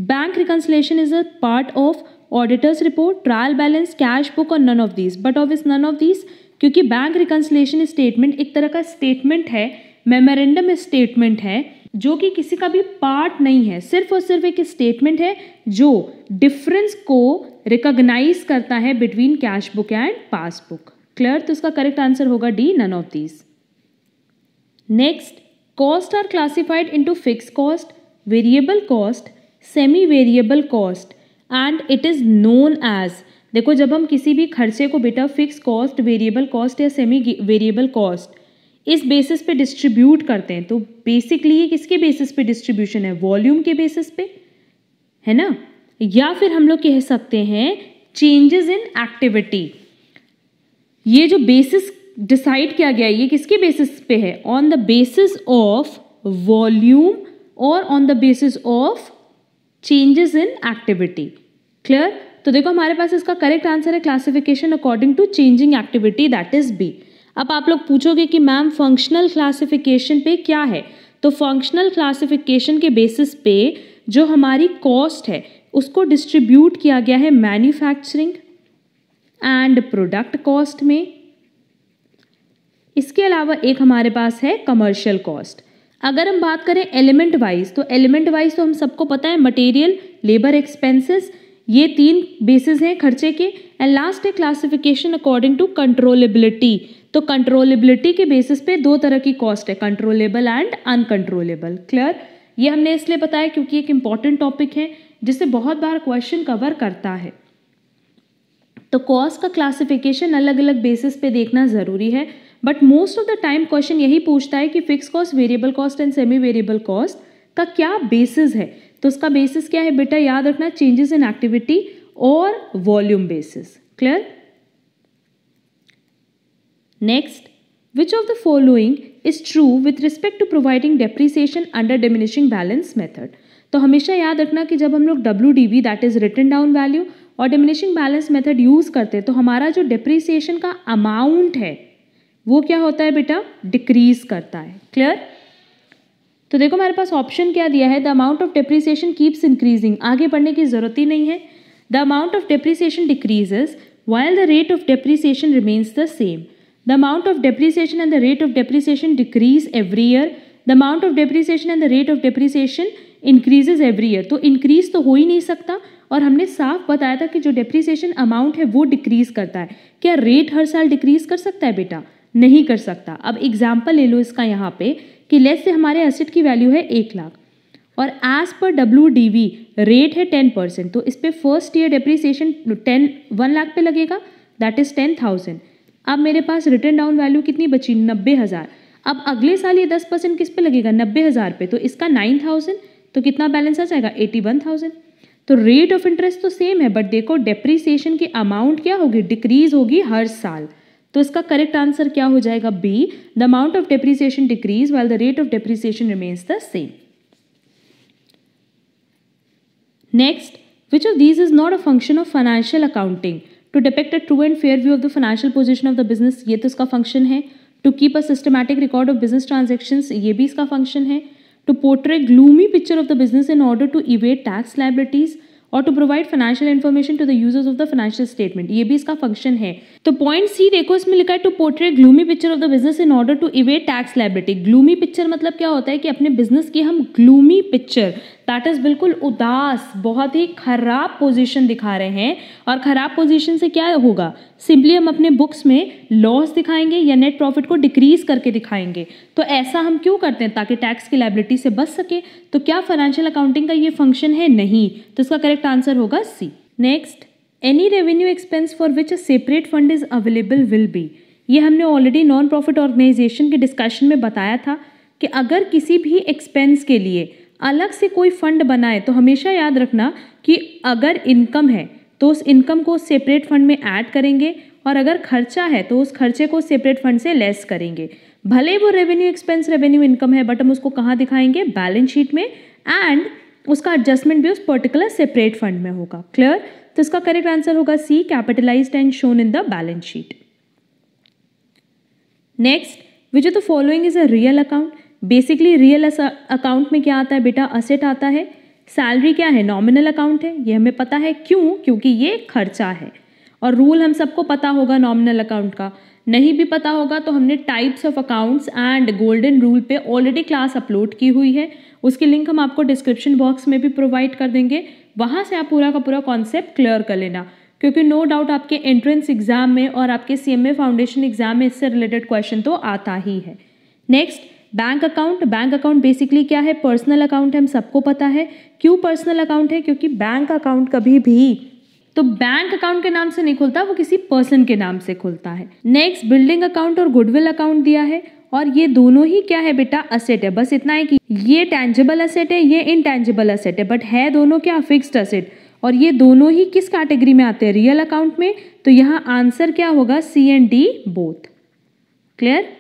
bank reconciliation is a part of auditors report trial balance cash book और none of these but of is none of these क्योंकि बैंक रिकन्सलेशन स्टेटमेंट एक तरह का statement है memorandum statement है जो कि किसी का भी पार्ट नहीं है सिर्फ और सिर्फ एक स्टेटमेंट है जो डिफरेंस को रिकॉग्नाइज करता है between cash book and passbook clear तो इसका करेक्ट आंसर होगा D none of these next cost are classified into fix cost variable cost semi variable cost and it is known as देखो जब हम किसी भी खर्चे को बेटा फिक्स कॉस्ट वेरिएबल कॉस्ट या सेमी वेरिएबल कॉस्ट इस बेसिस पे डिस्ट्रीब्यूट करते हैं तो बेसिकली ये किसके बेसिस पे डिस्ट्रीब्यूशन है वॉल्यूम के बेसिस पे है ना या फिर हम लोग कह सकते हैं चेंजेस इन एक्टिविटी ये जो बेसिस डिसाइड किया गया ये किसके बेसिस पे है on the basis of volume और on the basis of changes in activity clear तो देखो हमारे पास इसका करेक्ट आंसर है classification according to changing activity that is B अब आप लोग पूछोगे कि मैम फंक्शनल क्लासिफिकेशन पे क्या है तो फंक्शनल क्लासिफिकेशन के बेसिस पे जो हमारी कॉस्ट है उसको डिस्ट्रीब्यूट किया गया है मैन्युफैक्चरिंग एंड प्रोडक्ट कॉस्ट में इसके अलावा एक हमारे पास है कमर्शियल कॉस्ट अगर हम बात करें एलिमेंट वाइज तो एलिमेंट वाइज तो हम सबको पता है मटेरियल लेबर एक्सपेंसेस ये तीन बेसिस हैं खर्चे के एंड लास्ट है क्लासिफिकेशन अकॉर्डिंग टू कंट्रोलेबिलिटी तो कंट्रोलेबिलिटी के बेसिस पे दो तरह की कॉस्ट है कंट्रोलेबल एंड अनकंट्रोलेबल क्लियर ये हमने इसलिए बताया क्योंकि एक इम्पॉर्टेंट टॉपिक है जिसे बहुत बार क्वेश्चन कवर करता है तो कॉस्ट का क्लासिफिकेशन अलग अलग बेसिस पे देखना ज़रूरी है but most of the time question यही पूछता है कि fix cost variable cost and semi variable cost का क्या बेसिस है तो उसका बेसिस क्या है बेटा याद रखना चेंजेस इन एक्टिविटी और volume basis clear next which of the following is true with respect to providing depreciation under diminishing balance method तो हमेशा याद रखना कि जब हम लोग W D V that is written down value और डिमिनिशिंग बैलेंस मेथड यूज़ करते हैं तो हमारा जो डिप्रिसिएशन का अमाउंट है वो क्या होता है बेटा डिक्रीज करता है क्लियर तो देखो हमारे पास ऑप्शन क्या दिया है the amount of depreciation keeps increasing आगे बढ़ने की जरूरत ही नहीं है the amount of depreciation decreases while the rate of depreciation remains the same the amount of depreciation and the rate of depreciation decrease every year the amount of depreciation and the rate of depreciation increases every year तो increase तो हो ही नहीं सकता और हमने साफ बताया था कि जो डिप्रिसिएशन अमाउंट है वो डिक्रीज करता है क्या रेट हर साल डिक्रीज कर सकता है बेटा नहीं कर सकता अब एग्जाम्पल ले लो इसका यहाँ पे कि लेस से हमारे एसेट की वैल्यू है एक लाख और as per W D V rate है टेन परसेंट तो इस पर first year depreciation ten one lakh पे लगेगा दैट इज़ टेन थाउजेंड अब मेरे पास रिटर्न डाउन वैल्यू कितनी बची नब्बे हज़ार अब अगले साल ये दस परसेंट किस पे लगेगा नब्बे हज़ार पे तो इसका नाइन थाउजेंड तो कितना बैलेंस आ जाएगा एटी वन थाउजेंड तो रेट ऑफ इंटरेस्ट तो सेम है बट देखो डेप्रीसिएशन की अमाउंट क्या होगी डिक्रीज होगी हर साल तो इसका करेक्ट आंसर क्या हो जाएगा B the amount of depreciation decrease while the rate of depreciation remains the same next which of these is not a function of financial accounting to depict a true and fair view of the financial position of the business ये तो इसका function है to keep a systematic record of business transaction ये भी इसका function है to portrait gloomy picture of the business in order to evade tax liabilities और to provide financial information to the users of the financial statement ये भी इसका function है तो पॉइंट सी देखो इसमें लिखा है to portrait gloomy picture of the business in order to evade tax liability gloomy picture मतलब क्या होता है कि अपने बिजनेस की हम ग्लूमी पिक्चर दैट इज़ बिल्कुल उदास बहुत ही ख़राब पोजीशन दिखा रहे हैं और ख़राब पोजीशन से क्या होगा सिंपली हम अपने बुक्स में लॉस दिखाएंगे या नेट प्रॉफिट को डिक्रीज़ करके दिखाएंगे तो ऐसा हम क्यों करते हैं ताकि टैक्स की लाइबिलिटी से बच सके तो क्या फाइनेंशियल अकाउंटिंग का ये फंक्शन है नहीं तो इसका करेक्ट आंसर होगा C next any revenue expense for which a separate fund is available will be ये हमने ऑलरेडी नॉन प्रॉफिट ऑर्गेनाइजेशन के डिस्कशन में बताया था कि अगर किसी भी एक्सपेंस के लिए अलग से कोई फंड बनाए तो हमेशा याद रखना कि अगर इनकम है तो उस इनकम को सेपरेट फंड में ऐड करेंगे और अगर खर्चा है तो उस खर्चे को सेपरेट फंड से लेस करेंगे भले वो रेवेन्यू एक्सपेंस रेवेन्यू इनकम है बट हम उसको कहाँ दिखाएंगे बैलेंस शीट में एंड उसका एडजस्टमेंट भी उस पर्टिकुलर सेपरेट फंड में होगा क्लियर तो इसका करेक्ट आंसर होगा C capitalised and shown in the balance sheet next which of the following is a real account basically real account में क्या आता है बेटा असेट आता है सैलरी क्या है नॉमिनल अकाउंट है ये हमें पता है क्यों क्योंकि ये खर्चा है और रूल हम सबको पता होगा नॉमिनल अकाउंट का नहीं भी पता होगा तो हमने types of accounts and golden rule पे ऑलरेडी क्लास अपलोड की हुई है उसकी लिंक हम आपको डिस्क्रिप्शन बॉक्स में भी प्रोवाइड कर देंगे वहाँ से आप पूरा का पूरा कॉन्सेप्ट क्लियर कर लेना क्योंकि नो no डाउट आपके एंट्रेंस एग्जाम में और आपके सी फाउंडेशन एग्जाम में इससे रिलेटेड क्वेश्चन तो आता ही है next bank account bank account basically क्या है पर्सनल अकाउंट हम सबको पता है क्यों पर्सनल अकाउंट है क्योंकि बैंक अकाउंट कभी भी तो बैंक अकाउंट के नाम से नहीं खुलता वो किसी पर्सन के नाम से खुलता है नेक्स्ट बिल्डिंग अकाउंट और गुडविल अकाउंट दिया है और ये दोनों ही क्या है बेटा असेट है बस इतना है कि ये टैंजेबल असेट है ये इनटेंजेबल असेट है बट है दोनों क्या फिक्स्ड असेट और ये दोनों ही किस कैटेगरी में आते हैं रियल अकाउंट में तो यहाँ आंसर क्या होगा C and D both clear